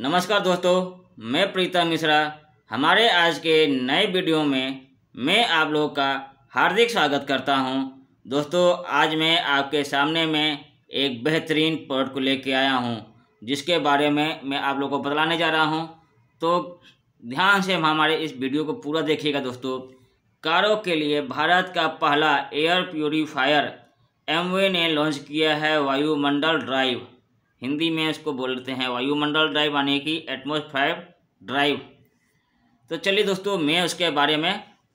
नमस्कार दोस्तों मैं प्रीतम मिश्रा हमारे आज के नए वीडियो में मैं आप लोगों का हार्दिक स्वागत करता हूं दोस्तों आज मैं आपके सामने में एक बेहतरीन प्रोडक्ट को लेके आया हूं जिसके बारे में मैं आप लोगों को बतलाने जा रहा हूं तो ध्यान से हमारे इस वीडियो को पूरा देखिएगा दोस्तों कारों के लिए भारत का पहला एयर प्योरीफायर एम ने लॉन्च किया है वायुमंडल ड्राइव हिंदी में इसको बोलते हैं वायुमंडल ड्राइव यानी कि एटमोसफायर ड्राइव तो चलिए दोस्तों मैं उसके बारे में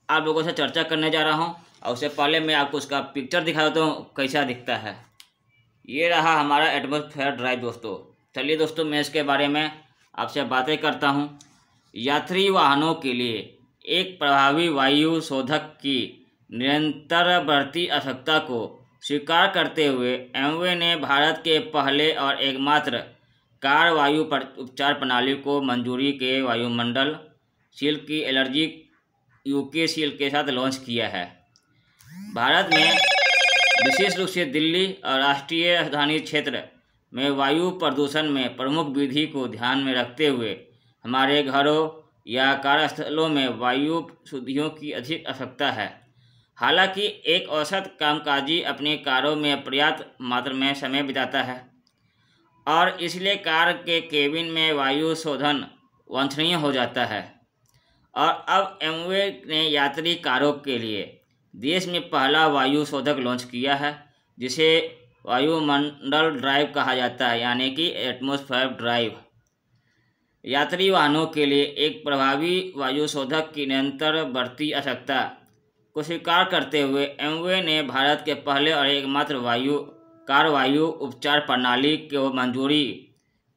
आप लोगों से चर्चा करने जा रहा हूँ और उससे पहले मैं आपको उसका पिक्चर दिखा देता हूँ कैसा दिखता है ये रहा हमारा एटमोसफेयर ड्राइव दोस्तों चलिए दोस्तों मैं इसके बारे में आपसे बातें करता हूँ यात्री वाहनों के लिए एक प्रभावी वायु शोधक की निरंतर बढ़ती आवश्यकता को स्वीकार करते हुए एमवे ने भारत के पहले और एकमात्र कार वायु उपचार प्रणाली को मंजूरी के वायुमंडल सील की एलर्जी यूके सील के साथ लॉन्च किया है भारत में विशेष रूप से दिल्ली और राष्ट्रीय राजधानी क्षेत्र में वायु प्रदूषण में प्रमुख विधि को ध्यान में रखते हुए हमारे घरों या कार्यस्थलों में वायु शुद्धियों की अधिक आवश्यकता है हालांकि एक औसत कामकाजी अपने कारों में पर्याप्त मात्रा में समय बिताता है और इसलिए कार के केबिन में वायु शोधन वंछनीय हो जाता है और अब एम ने यात्री कारों के लिए देश में पहला वायु शोधक लॉन्च किया है जिसे वायुमंडल ड्राइव कहा जाता है यानी कि एटमोसफेयर ड्राइव यात्री वाहनों के लिए एक प्रभावी वायु शोधक की निरंतर बढ़ती आवश्यकता को स्वीकार करते हुए एमवे ने भारत के पहले और एकमात्र वायु कार वायु उपचार प्रणाली को मंजूरी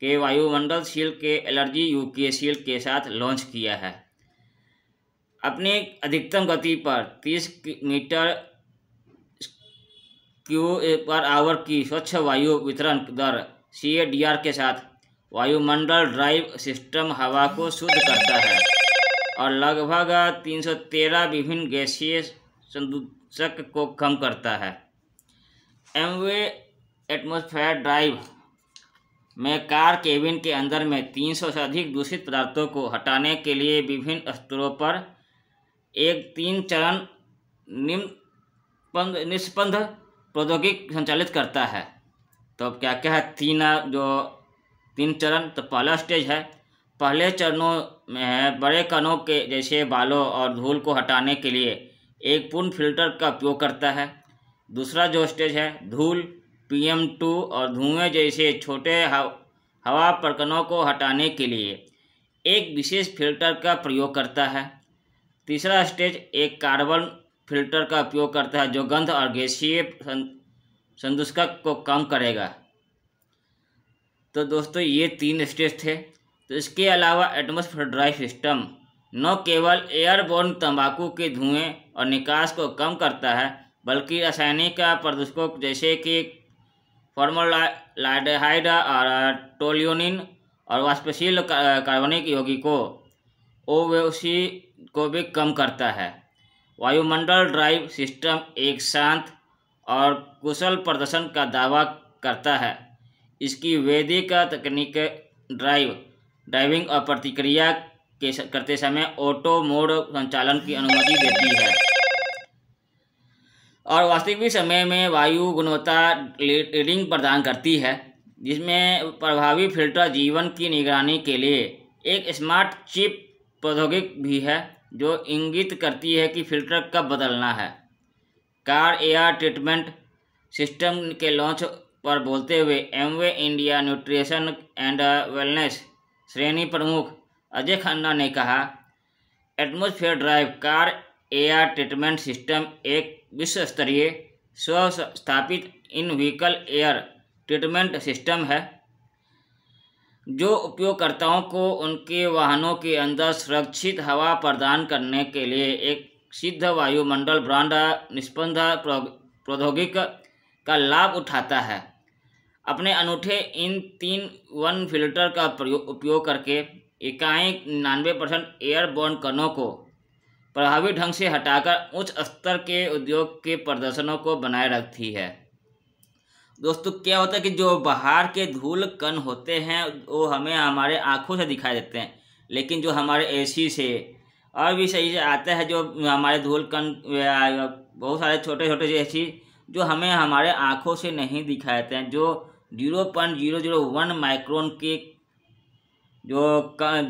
के वायुमंडल सील के एलर्जी यूके सील के साथ लॉन्च किया है अपनी अधिकतम गति पर 30 मीटर क्यू पर आवर की स्वच्छ वायु वितरण दर सी के साथ वायुमंडल ड्राइव सिस्टम हवा को शुद्ध करता है और लगभग 313 विभिन्न गैसीय संदूषक को कम करता है एम वे एटमोसफेयर ड्राइव में कार केबिन के अंदर में 300 से अधिक दूषित पदार्थों को हटाने के लिए विभिन्न स्तरों पर एक तीन चरण निम्न निष्पन्ध प्रौद्योगिकी संचालित करता है तो अब क्या क्या है तीन जो तीन चरण तो पहला स्टेज है पहले चरणों में है बड़े कणों के जैसे बालों और धूल को हटाने के लिए एक पूर्ण फिल्टर का उपयोग करता है दूसरा जो स्टेज है धूल पीएम टू और धुएँ जैसे छोटे हवा प्रकनों को हटाने के लिए एक विशेष फिल्टर का प्रयोग करता है तीसरा स्टेज एक कार्बन फिल्टर का उपयोग करता है जो गंध और गैसीय संदूषक को कम करेगा तो दोस्तों ये तीन स्टेज थे तो इसके अलावा एटमोसफेयर ड्राइव सिस्टम न केवल एयरबोर्न तंबाकू के धुएं और निकास को कम करता है बल्कि रासायनिक प्रदूषकों जैसे कि फॉर्मोलाइडहाइड और टोलियोनिन और वाष्पशील कार्बनिक यौगिकों ओवेसी को भी कम करता है वायुमंडल ड्राइव सिस्टम एक शांत और कुशल प्रदर्शन का दावा करता है इसकी वैदिक तकनीक ड्राइव ड्राइविंग और प्रतिक्रिया के करते समय ऑटो मोड संचालन की अनुमति देती है और वास्तविक समय में वायु गुणवत्ता रीडिंग प्रदान करती है जिसमें प्रभावी फिल्टर जीवन की निगरानी के लिए एक स्मार्ट चिप प्रौद्योगिक भी है जो इंगित करती है कि फिल्टर कब बदलना है कार एयर ट्रीटमेंट सिस्टम के लॉन्च पर बोलते हुए Amway India nutrition and wellness श्रेणी प्रमुख अजय खन्ना ने कहा atmosphere drive car air treatment system एक विश्व स्तरीय स्वस्थापित in vehicle air treatment system है जो उपयोगकर्ताओं को उनके वाहनों के अंदर सुरक्षित हवा प्रदान करने के लिए एक सिद्ध वायुमंडल ब्रांड निष्पन्द प्रौद्योगिक का लाभ उठाता है अपने अनूठे इन तीन वन फिल्टर का उपयोग करके इकाई नानवे परसेंट एयरबोर्न कणों को प्रभावी ढंग से हटाकर उच्च स्तर के उद्योग के प्रदर्शनों को बनाए रखती है दोस्तों क्या होता है कि जो बाहर के धूल कण होते हैं वो हमें हमारे आँखों से दिखाई देते हैं लेकिन जो हमारे एसी से और भी सही से आता है जो हमारे धूल कण बहुत सारे छोटे छोटे ऐसी जो हमें हमारे आँखों से नहीं दिखाई देते हैं जो zero point zero zero one micron के जो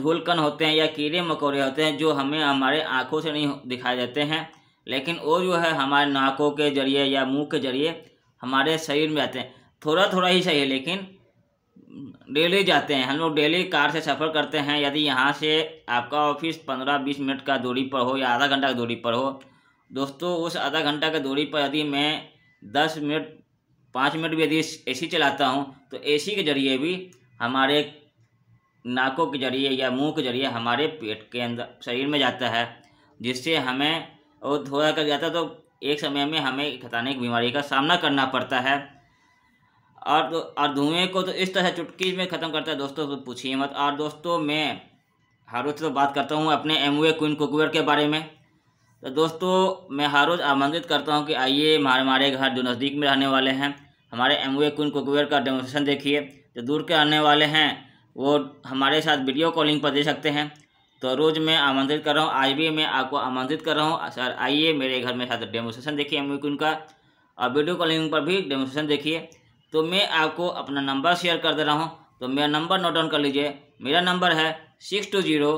धूल कण होते हैं या कीड़े मकोड़े होते हैं जो हमें हमारे आँखों से नहीं दिखाई देते हैं लेकिन वो जो है हमारे नाकों के जरिए या मुंह के जरिए हमारे शरीर में आते हैं थोड़ा थोड़ा ही सही है लेकिन डेली जाते हैं हम लोग डेली कार से सफ़र करते हैं यदि यहाँ से आपका ऑफिस पंद्रह बीस मिनट का दूरी पर हो या आधा घंटा की दूरी पर हो दोस्तों उस आधा घंटा की दूरी पर यदि मैं दस मिनट पाँच मिनट भी यदि ए सी चलाता हूँ तो ए सी के ज़रिए भी हमारे नाकों के ज़रिए या मुंह के ज़रिए हमारे पेट के अंदर शरीर में जाता है जिससे हमें वो थोड़ा कर जाता तो एक समय में हमें की बीमारी का सामना करना पड़ता है और तो और धुएँ को तो इस तरह चुटकी में ख़त्म करता है दोस्तों तो पूछिए मत और दोस्तों मैं हर रोज़ तो बात करता हूँ अपने एम वे क्वीन कुकवेयर के बारे में तो दोस्तों मैं हर रोज़ आमंत्रित करता हूँ कि आइए हमारे हमारे घर जो नज़दीक में रहने वाले हैं हमारे एम वे क्विन कुकवेयर का डेमोस्ट्रेशन देखिए जो दूर के आने वाले हैं वो हमारे साथ वीडियो कॉलिंग पर दे सकते हैं तो रोज़ मैं आमंत्रित कर रहा हूँ आज भी मैं आपको आमंत्रित कर रहा हूँ सर आइए मेरे घर में साथ डेमोस्ट्रेशन देखिए एम क्विन का और वीडियो कॉलिंग पर भी डेमोस्ट्रेशन देखिए तो मैं आपको अपना नंबर शेयर कर दे रहा हूँ तो मेरा नंबर नोट डाउन कर लीजिए मेरा नंबर है six two zero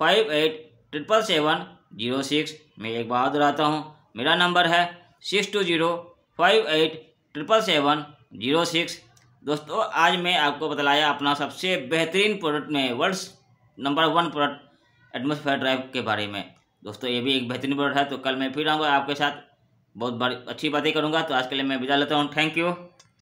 five eight triple seven zero six मैं एक बार दोहराता हूँ मेरा नंबर है six two zero five eight triple seven zero six दोस्तों आज मैं आपको बतलाया अपना सबसे बेहतरीन प्रोडक्ट में world number one product atmosphere drive के बारे में दोस्तों ये भी एक बेहतरीन प्रोडक्ट है तो कल मैं फिर आऊँगा आपके साथ बहुत बड़ी अच्छी बातें करूँगा तो आज के लिए मैं विदा लेता हूँ थैंक यू